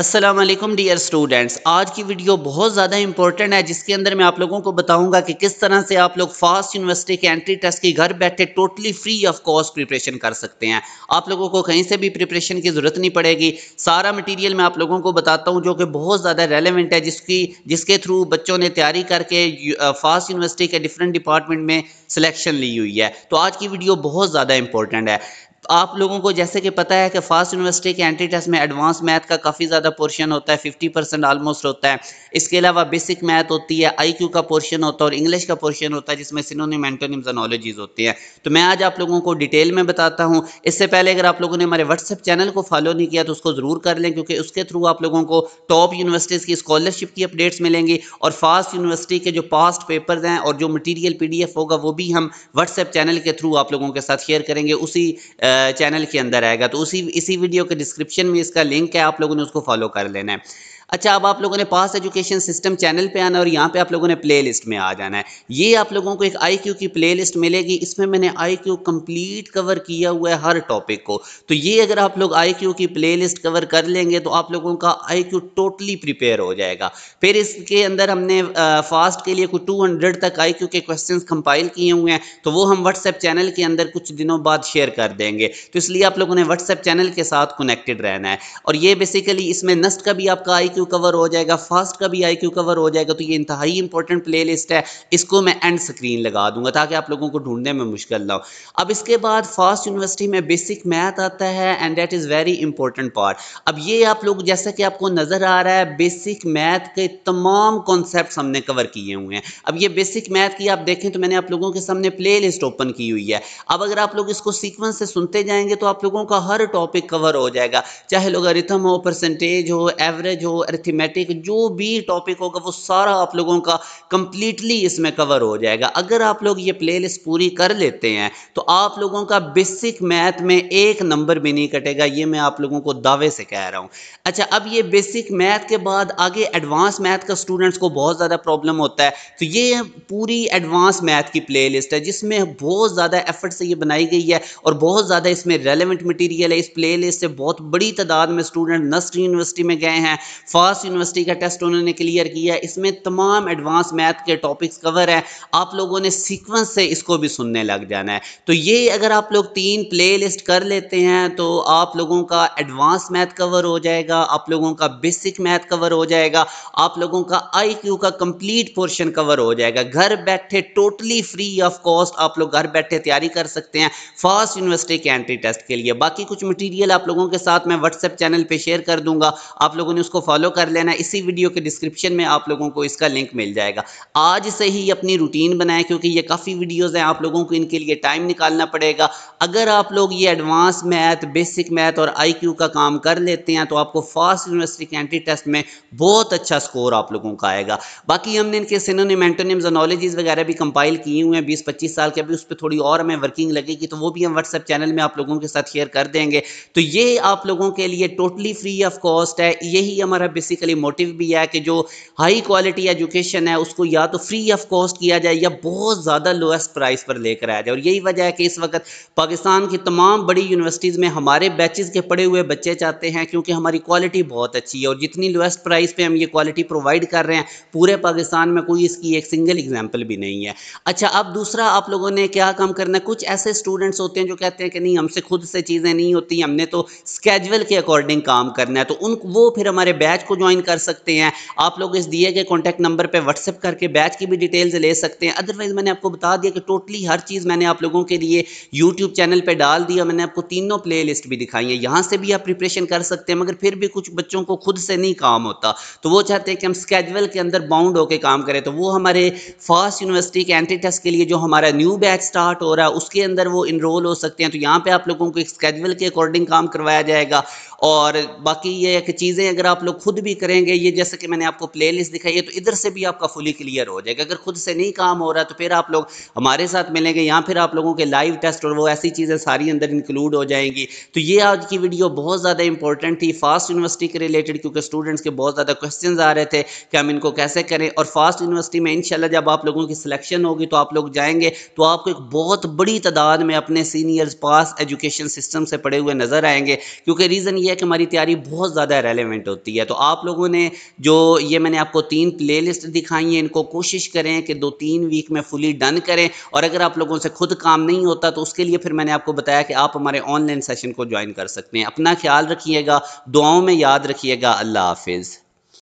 Aslam dear students आज की video बहुत ज़्यादा इंपॉर्टेंट है जिसके अंदर मैं आप लोगों को बताऊंगा कि किस तरह से आप लोग फास्ट यूनिवर्सिटी के एंट्री टेस्ट की घर बैठे totally free of cost preparation कर सकते हैं आप लोगों को कहीं से भी प्रिपरेशन की ज़रूरत नहीं पड़ेगी सारा मटीरियल मैं आप लोगों को बताता हूँ जो कि बहुत ज़्यादा रेलिवेंट है जिसकी जिसके थ्रू बच्चों ने तैयारी करके फास्ट यूनिवर्सिटी के डिफरेंट डिपार्टमेंट में सिलेक्शन ली हुई है तो आज की वीडियो बहुत ज़्यादा इंपॉर्टेंट है आप लोगों को जैसे कि पता है कि फास्ट यूनिवर्सिटी के एंट्री टेस्ट में एडवांस मैथ का काफ़ी ज़्यादा पोर्शन होता है फिफ्टी परसेंट ऑलमोस्ट होता है इसके अलावा बेसिक मैथ होती है आई क्यू का पोर्शन होता है और इंग्लिश का पोर्शन होता है जिसमें सिनोनिम एंटोनिम्स एनोलॉजीज होती है तो मैं आज आप लोगों को डिटेल में बताता हूँ इससे पहले अगर आप लोगों ने हमारे व्हाट्सएप चैनल को फॉलो नहीं किया तो उसको ज़रूर कर लें क्योंकि उसके थ्रू आप लोगों को टॉप यूनिवर्सिटीज़ की स्कॉलरशिप की अपडेट्स मिलेंगी और फास्ट यूनिवर्सिटी के जो पास्ट पेपर्स हैं और जो मटीरियल पी होगा वो भी हम व्हाट्सएप चैनल के थ्रू आप लोगों के साथ शेयर करेंगे उसी चैनल के अंदर आएगा तो उसी इसी वीडियो के डिस्क्रिप्शन में इसका लिंक है आप लोगों ने उसको फॉलो कर लेना है अच्छा अब आप लोगों ने पास एजुकेशन सिस्टम चैनल पे आना और यहाँ पे आप लोगों ने प्लेलिस्ट में आ जाना है ये आप लोगों को एक आईक्यू की प्लेलिस्ट मिलेगी इसमें मैंने आईक्यू कंप्लीट कवर किया हुआ है हर टॉपिक को तो ये अगर आप लोग आईक्यू की प्लेलिस्ट कवर कर लेंगे तो आप लोगों का आईक्यू टोटली प्रिपेयर हो जाएगा फिर इसके अंदर हमने फास्ट के लिए कुछ टू तक आई के क्वेश्चन कंपाइल किए हुए हैं तो वो हम व्हाट्सएप चैनल के अंदर कुछ दिनों बाद शेयर कर देंगे तो इसलिए आप लोगों ने व्हाट्सएप चैनल के साथ कनेक्टेड रहना है और ये बेसिकली इसमें नस्ट का भी आपका आई आईक्यू कवर हो जाएगा फास्ट का भी आईक्यू कवर हो जाएगा तो ये इंतहाई इंपॉर्टेंट प्ले लिस्ट है इसको मैं एंड स्क्रीन लगा दूंगा ताकि आप लोगों को ढूंढने में मुश्किल ना हो अब इसके बाद फास्ट यूनिवर्सिटी में बेसिक मैथ आता है and that is very important part अब ये आप लोग जैसा कि आपको नज़र आ रहा है बेसिक मैथ के तमाम कॉन्सेप्ट हमने कवर किए हुए हैं अब ये बेसिक मैथ की आप देखें तो मैंने आप लोगों के सामने प्ले लिस्ट ओपन की हुई है अब अगर आप लोग इसको सीक्वेंस से सुनते जाएंगे तो आप लोगों का हर टॉपिक कवर हो जाएगा चाहे लोग रिथम हो परसेंटेज हो एवरेज हो अर्थमेटिक जो भी टॉपिक होगा वो सारा आप लोगों का कंप्लीटली इसमें कवर हो जाएगा अगर आप लोग ये प्ले पूरी कर लेते हैं तो आप लोगों का बेसिक मैथ में एक नंबर भी नहीं कटेगा ये मैं आप लोगों को दावे से कह रहा हूँ अच्छा अब ये बेसिक मैथ के बाद आगे एडवांस मैथ का स्टूडेंट्स को बहुत ज़्यादा प्रॉब्लम होता है तो ये पूरी एडवांस मैथ की प्लेलिस्ट है जिसमें बहुत ज़्यादा एफर्ट से ये बनाई गई है और बहुत ज़्यादा इसमें रेलिवेंट मटीरियल है इस प्ले से बहुत बड़ी तादाद में स्टूडेंट नस्ट यूनिवर्सिटी में गए हैं फर्स्ट यूनिवर्सिटी का टेस्ट उन्होंने क्लियर किया इसमें तमाम एडवांस मैथ के टॉपिक्स कवर है आप लोगों ने सीक्वेंस से इसको भी सुनने लग जाना है तो ये अगर आप लोग तीन प्लेलिस्ट कर लेते हैं तो आप लोगों का एडवांस मैथ कवर हो जाएगा आप लोगों का बेसिक मैथ कवर हो जाएगा आप लोगों का आई क्यू का कंप्लीट पोर्शन कवर हो जाएगा घर बैठे टोटली फ्री ऑफ कॉस्ट आप लोग घर बैठे तैयारी कर सकते हैं फर्स्ट यूनिवर्सिटी के एंट्री टेस्ट के लिए बाकी कुछ मटीरियल आप लोगों के साथ मैं व्हाट्सएप चैनल पर शेयर कर दूंगा आप लोगों ने उसको फॉलो फॉलो कर लेना इसी वीडियो के डिस्क्रिप्शन में आप लोगों को इसका लिंक मिल जाएगा आज से ही अपनी रूटीन बनाएं क्योंकि ये काफ़ी वीडियोज़ हैं आप लोगों को इनके लिए टाइम निकालना पड़ेगा अगर आप लोग ये एडवांस मैथ बेसिक मैथ और आई का काम कर लेते हैं तो आपको फास्ट यूनिवर्सिटी के एंट्री टेस्ट में बहुत अच्छा स्कोर आप लोगों का आएगा बाकी हमने इनके सिनोनिम एंटोनिम्स और नॉलेजेस वगैरह भी कंपाइल किए हुए हैं बीस पच्चीस साल के अभी उस पर थोड़ी और हमें वर्किंग लगेगी तो वो भी हम व्हाट्सएप चैनल में आप लोगों के साथ शेयर कर देंगे तो ये आप लोगों के लिए टोटली फ्री ऑफ कॉस्ट है यही हमारा बेसिकली मोटिव भी है कि जो हाई क्वालिटी एजुकेशन है उसको या तो फ्री ऑफ कॉस्ट किया जाए या बहुत ज़्यादा लोएस्ट प्राइस पर लेकर आया जाए और यही वजह है कि इस वक्त पाकिस्तान की तमाम बड़ी यूनिवर्सिटीज़ में हमारे बैचेज़ के पढ़े हुए बच्चे चाहते हैं क्योंकि हमारी क्वालिटी बहुत अच्छी है और जितनी लोएस्ट प्राइस पर हम ये क्वालिटी प्रोवाइड कर रहे हैं पूरे पाकिस्तान में कोई इसकी एक सिंगल एग्जाम्पल भी नहीं है अच्छा अब दूसरा आप लोगों ने क्या काम करना है कुछ ऐसे स्टूडेंट्स होते हैं जो कहते हैं कि नहीं हमसे खुद से चीज़ें नहीं होती हमने तो स्केजल के अकॉर्डिंग काम करना है तो उन वो फिर हमारे बैच बैच को ज्वाइन कर सकते हैं आप लोग इस दिए गए कॉन्टैक्ट नंबर पर व्हाट्सअप करके बैच की भी डिटेल्स ले सकते हैं अदरवाइज़ मैंने आपको बता दिया कि टोटली हर चीज़ मैंने आप लोगों के लिए यूट्यूब चैनल पर डाल दिया मैंने आपको तीनों प्ले लिस्ट भी दिखाई है यहाँ से भी आप प्रिपरेशन कर सकते हैं मगर फिर भी कुछ बच्चों को खुद से नहीं काम होता तो वो चाहते हैं कि हम स्केजल के अंदर बाउंड होकर काम करें तो वो हमारे फास्ट यूनिवर्सिटी के एंट्री टेस्ट के लिए जो हमारा न्यू बैच स्टार्ट हो रहा है उसके अंदर वो इनरोल हो सकते हैं तो यहाँ पे आप लोगों को एक स्केजल के अकॉर्डिंग काम करवाया जाएगा और बाकी ये है कि चीज़ें अगर आप लोग खुद भी करेंगे ये जैसे कि मैंने आपको प्ले लिस्ट दिखाई है तो इधर से भी आपका फुली क्लियर हो जाएगा अगर खुद से नहीं काम हो रहा तो फिर आप लोग हमारे साथ मिलेंगे या फिर आप लोगों के लाइव टेस्ट और वो ऐसी चीज़ें सारी अंदर इंक्लूड हो जाएंगी तो ये आज की वीडियो बहुत ज़्यादा इंपॉर्टेंट थी फास्ट यूनिवर्सिटी के रिलेटेड क्योंकि स्टूडेंट्स के बहुत ज़्यादा क्वेश्चन आ रहे थे कि हम इनको कैसे करें और फास्ट यूनिवर्सिटी में इनशाला जब आप लोगों की सिलेक्शन होगी तो आप लोग जाएंगे तो आपको एक बहुत बड़ी तादाद में अपने सीनियर्स पास एजुकेशन सिस्टम से पड़े हुए नजर आएंगे क्योंकि रीज़न ये કે અમારી તૈયારી બહુત જ્યાદા રિલેવન્ટ ہوتی હે તો આપ લોકો ને જો યે મેને આપકો 3 પ્લેલિસ્ટ દેખાઈ હૈ ઇનકો કોશિશ કરે કે 2-3 વીક મે ફुली डन કરે ઓર અગર આપ લોકો સે ખુદ કામ નહીં હોતા તો ઉસકે લિયે ફિર મેને આપકો બતાયા કે આપ હમારે ઓનલાઈન સેશન કો જોઈન કર સકતે હે અપના ખ્યાલ રખિયેગા દુઆઓ મે યાદ રખિયેગા અલ્લાહ হাফિઝ